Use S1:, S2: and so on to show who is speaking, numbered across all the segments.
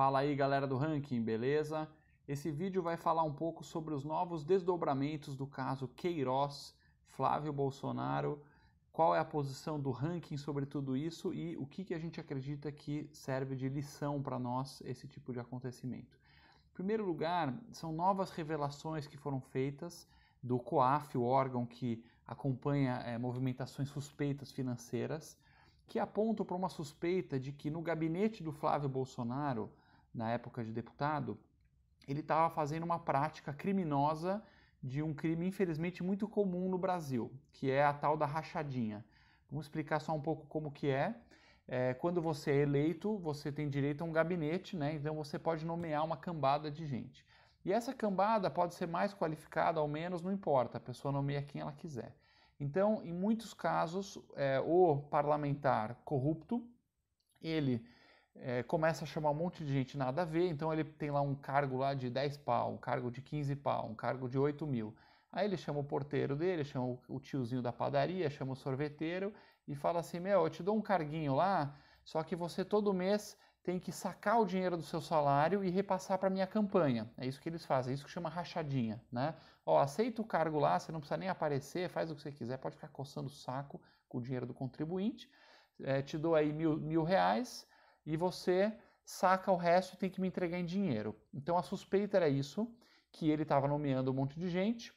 S1: Fala aí galera do ranking, beleza? Esse vídeo vai falar um pouco sobre os novos desdobramentos do caso Queiroz, Flávio Bolsonaro, qual é a posição do ranking sobre tudo isso e o que, que a gente acredita que serve de lição para nós esse tipo de acontecimento. Em primeiro lugar, são novas revelações que foram feitas do COAF, o órgão que acompanha é, movimentações suspeitas financeiras, que apontam para uma suspeita de que no gabinete do Flávio Bolsonaro na época de deputado, ele estava fazendo uma prática criminosa de um crime, infelizmente, muito comum no Brasil, que é a tal da rachadinha. Vamos explicar só um pouco como que é. é quando você é eleito, você tem direito a um gabinete, né? Então você pode nomear uma cambada de gente. E essa cambada pode ser mais qualificada ou menos, não importa, a pessoa nomeia quem ela quiser. Então, em muitos casos, é, o parlamentar corrupto, ele é, começa a chamar um monte de gente nada a ver, então ele tem lá um cargo lá de 10 pau, um cargo de 15 pau, um cargo de 8 mil. Aí ele chama o porteiro dele, chama o tiozinho da padaria, chama o sorveteiro e fala assim: Meu, eu te dou um carguinho lá, só que você todo mês tem que sacar o dinheiro do seu salário e repassar para minha campanha. É isso que eles fazem, é isso que chama rachadinha, né? Ó, aceita o cargo lá, você não precisa nem aparecer, faz o que você quiser, pode ficar coçando o saco com o dinheiro do contribuinte. É, te dou aí mil, mil reais, e você saca o resto e tem que me entregar em dinheiro. Então a suspeita era isso, que ele estava nomeando um monte de gente,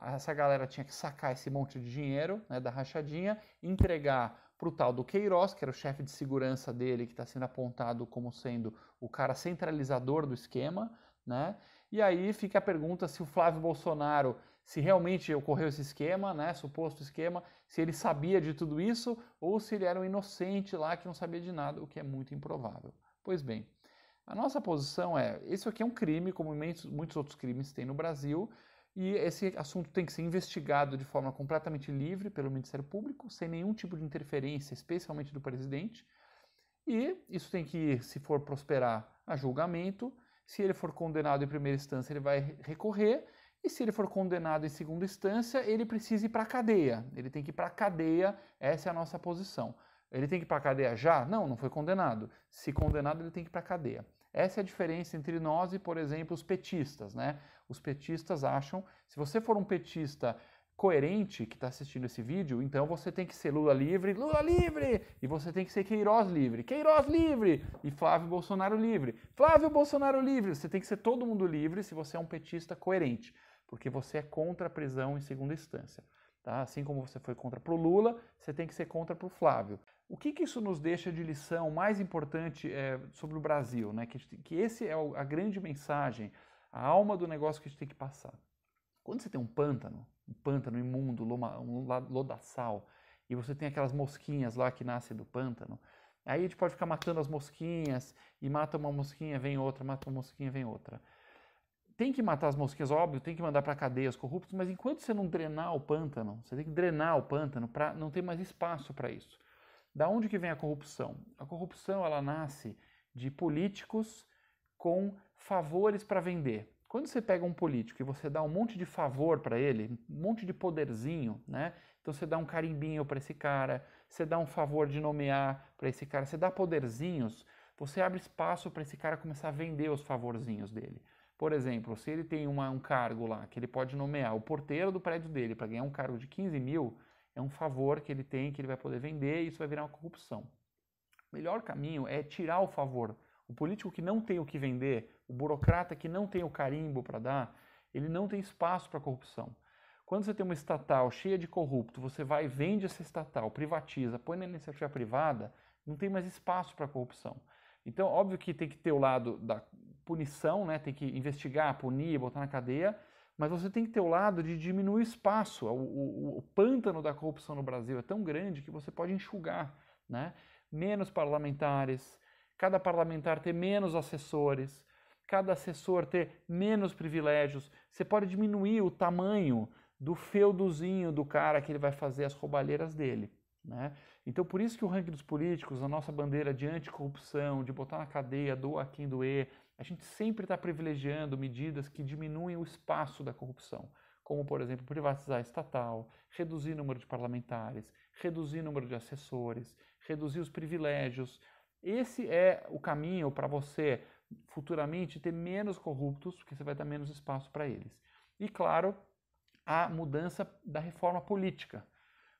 S1: essa galera tinha que sacar esse monte de dinheiro né, da rachadinha, entregar para o tal do Queiroz, que era o chefe de segurança dele, que está sendo apontado como sendo o cara centralizador do esquema, né? E aí fica a pergunta se o Flávio Bolsonaro, se realmente ocorreu esse esquema, né, suposto esquema, se ele sabia de tudo isso ou se ele era um inocente lá que não sabia de nada, o que é muito improvável. Pois bem, a nossa posição é: isso aqui é um crime, como muitos outros crimes tem no Brasil, e esse assunto tem que ser investigado de forma completamente livre pelo Ministério Público, sem nenhum tipo de interferência, especialmente do presidente. E isso tem que, se for prosperar a julgamento, se ele for condenado em primeira instância, ele vai recorrer, e se ele for condenado em segunda instância, ele precisa ir para a cadeia. Ele tem que ir para a cadeia, essa é a nossa posição. Ele tem que ir para a cadeia já? Não, não foi condenado. Se condenado, ele tem que ir para a cadeia. Essa é a diferença entre nós e, por exemplo, os petistas, né? Os petistas acham, se você for um petista coerente que está assistindo esse vídeo, então você tem que ser Lula livre, Lula livre! E você tem que ser Queiroz livre, Queiroz livre! E Flávio Bolsonaro livre, Flávio Bolsonaro livre! Você tem que ser todo mundo livre se você é um petista coerente, porque você é contra a prisão em segunda instância. Tá? Assim como você foi contra pro Lula, você tem que ser contra pro Flávio. O que, que isso nos deixa de lição mais importante é, sobre o Brasil? Né? Que, que esse é a grande mensagem, a alma do negócio que a gente tem que passar. Quando você tem um pântano, um pântano imundo, loma, um lodaçal, e você tem aquelas mosquinhas lá que nascem do pântano, aí a gente pode ficar matando as mosquinhas, e mata uma mosquinha, vem outra, mata uma mosquinha, vem outra. Tem que matar as mosquinhas, óbvio, tem que mandar para cadeia os corruptos, mas enquanto você não drenar o pântano, você tem que drenar o pântano para não ter mais espaço para isso. Da onde que vem a corrupção? A corrupção ela nasce de políticos com favores para vender. Quando você pega um político e você dá um monte de favor para ele, um monte de poderzinho, né? Então você dá um carimbinho para esse cara, você dá um favor de nomear para esse cara, você dá poderzinhos, você abre espaço para esse cara começar a vender os favorzinhos dele. Por exemplo, se ele tem uma, um cargo lá que ele pode nomear o porteiro do prédio dele para ganhar um cargo de 15 mil, é um favor que ele tem que ele vai poder vender e isso vai virar uma corrupção. O melhor caminho é tirar o favor o político que não tem o que vender, o burocrata que não tem o carimbo para dar, ele não tem espaço para corrupção. Quando você tem uma estatal cheia de corrupto, você vai vende essa estatal, privatiza, põe na iniciativa privada, não tem mais espaço para corrupção. Então, óbvio que tem que ter o lado da punição, né? tem que investigar, punir, botar na cadeia, mas você tem que ter o lado de diminuir o espaço. O, o, o pântano da corrupção no Brasil é tão grande que você pode enxugar. Né? Menos parlamentares, cada parlamentar ter menos assessores, cada assessor ter menos privilégios. Você pode diminuir o tamanho do feudozinho do cara que ele vai fazer as roubalheiras dele. Né? Então, por isso que o ranking dos políticos, a nossa bandeira de anticorrupção, de botar na cadeia, doa quem doer, a gente sempre está privilegiando medidas que diminuem o espaço da corrupção, como, por exemplo, privatizar a estatal, reduzir o número de parlamentares, reduzir o número de assessores, reduzir os privilégios, esse é o caminho para você futuramente ter menos corruptos, porque você vai dar menos espaço para eles. E claro, a mudança da reforma política.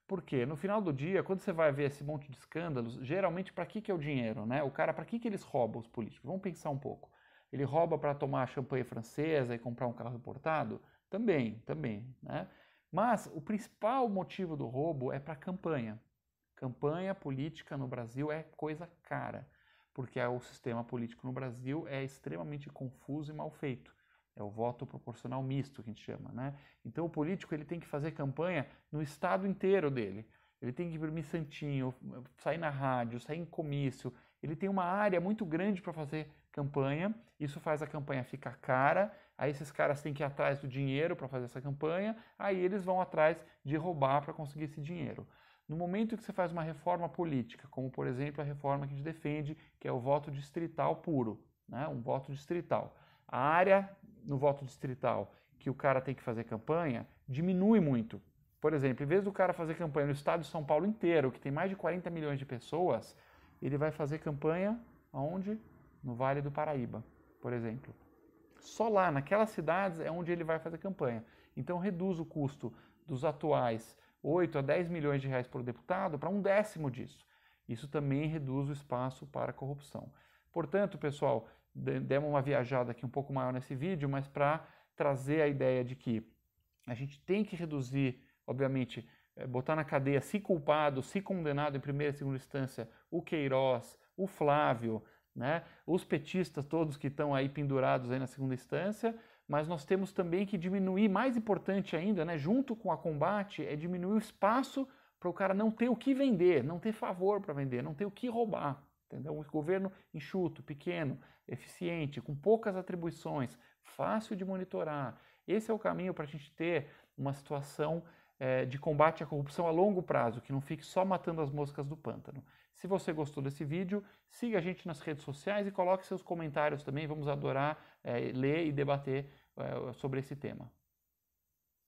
S1: Porque no final do dia, quando você vai ver esse monte de escândalos, geralmente para que, que é o dinheiro, né? O cara, para que, que eles roubam os políticos? Vamos pensar um pouco. Ele rouba para tomar champanhe francesa e comprar um carro importado? Também, também, né? Mas o principal motivo do roubo é para campanha. Campanha política no Brasil é coisa cara, porque o sistema político no Brasil é extremamente confuso e mal feito. É o voto proporcional misto que a gente chama, né? Então o político ele tem que fazer campanha no estado inteiro dele. Ele tem que dormir santinho, sair na rádio, sair em comício. Ele tem uma área muito grande para fazer campanha. Isso faz a campanha ficar cara. Aí esses caras têm que ir atrás do dinheiro para fazer essa campanha. Aí eles vão atrás de roubar para conseguir esse dinheiro. No momento que você faz uma reforma política, como por exemplo a reforma que a gente defende, que é o voto distrital puro, né? um voto distrital. A área no voto distrital que o cara tem que fazer campanha diminui muito. Por exemplo, em vez do cara fazer campanha no estado de São Paulo inteiro, que tem mais de 40 milhões de pessoas, ele vai fazer campanha aonde? No Vale do Paraíba, por exemplo. Só lá, naquelas cidades, é onde ele vai fazer campanha. Então reduz o custo dos atuais 8 a 10 milhões de reais por deputado para um décimo disso. Isso também reduz o espaço para a corrupção. Portanto, pessoal, demos uma viajada aqui um pouco maior nesse vídeo, mas para trazer a ideia de que a gente tem que reduzir, obviamente, eh, botar na cadeia, se culpado, se condenado em primeira e segunda instância, o Queiroz, o Flávio, né, os petistas todos que estão aí pendurados aí na segunda instância, mas nós temos também que diminuir, mais importante ainda, né, junto com a combate, é diminuir o espaço para o cara não ter o que vender, não ter favor para vender, não ter o que roubar. Entendeu? Um governo enxuto, pequeno, eficiente, com poucas atribuições, fácil de monitorar. Esse é o caminho para a gente ter uma situação é, de combate à corrupção a longo prazo, que não fique só matando as moscas do pântano. Se você gostou desse vídeo, siga a gente nas redes sociais e coloque seus comentários também, vamos adorar é, ler e debater é, sobre esse tema.